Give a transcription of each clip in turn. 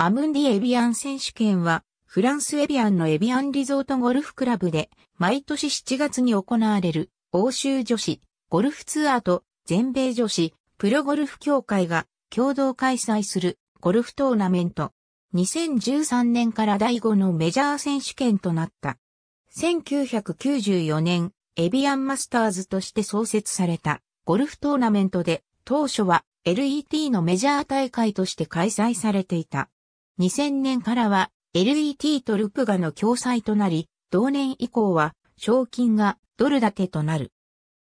アムンディエビアン選手権は、フランスエビアンのエビアンリゾートゴルフクラブで、毎年7月に行われる、欧州女子、ゴルフツアーと、全米女子、プロゴルフ協会が、共同開催する、ゴルフトーナメント。2013年から第5のメジャー選手権となった。1994年、エビアンマスターズとして創設された、ゴルフトーナメントで、当初は LET のメジャー大会として開催されていた。2000年からは LET とルプガの共催となり、同年以降は賞金がドル建てとなる。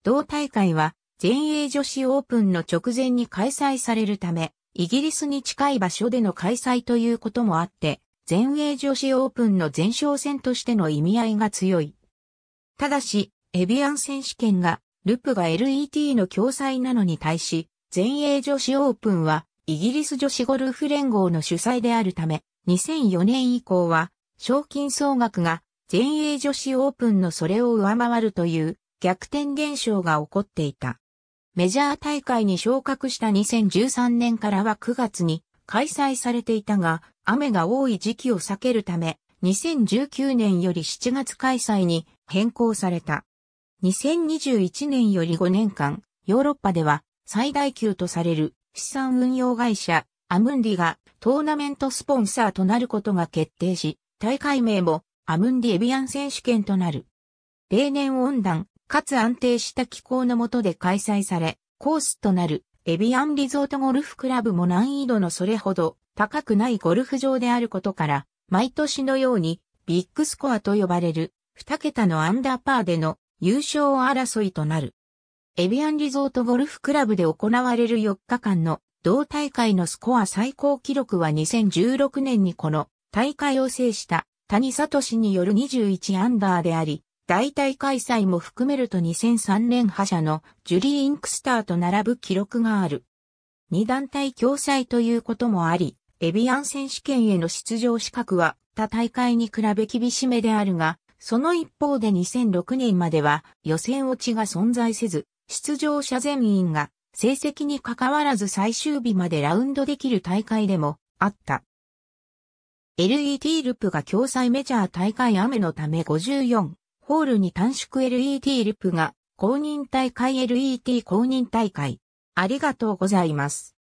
同大会は全英女子オープンの直前に開催されるため、イギリスに近い場所での開催ということもあって、全英女子オープンの前哨戦としての意味合いが強い。ただし、エビアン選手権が、ルプが LET の共催なのに対し、全英女子オープンはイギリス女子ゴルフ連合の主催であるため、2004年以降は、賞金総額が全英女子オープンのそれを上回るという逆転現象が起こっていた。メジャー大会に昇格した2013年からは9月に開催されていたが、雨が多い時期を避けるため、2019年より7月開催に変更された。2021年より5年間、ヨーロッパでは最大級とされる資産運用会社、アムンディがトーナメントスポンサーとなることが決定し、大会名もアムンディエビアン選手権となる。例年温暖、かつ安定した気候の下で開催され、コースとなるエビアンリゾートゴルフクラブも難易度のそれほど高くないゴルフ場であることから、毎年のようにビッグスコアと呼ばれる2桁のアンダーパーでの優勝争いとなる。エビアンリゾートゴルフクラブで行われる4日間の同大会のスコア最高記録は2016年にこの大会を制した谷里氏による21アンダーであり、大体開催も含めると2003年覇者のジュリー・インクスターと並ぶ記録がある。二団体共催ということもあり、エビアン選手権への出場資格は他大会に比べ厳しめであるが、その一方で2006年までは予選落ちが存在せず、出場者全員が成績に関わらず最終日までラウンドできる大会でもあった。LET ループが共催メジャー大会雨のため54ホールに短縮 LET ループが公認大会 LET 公認大会。ありがとうございます。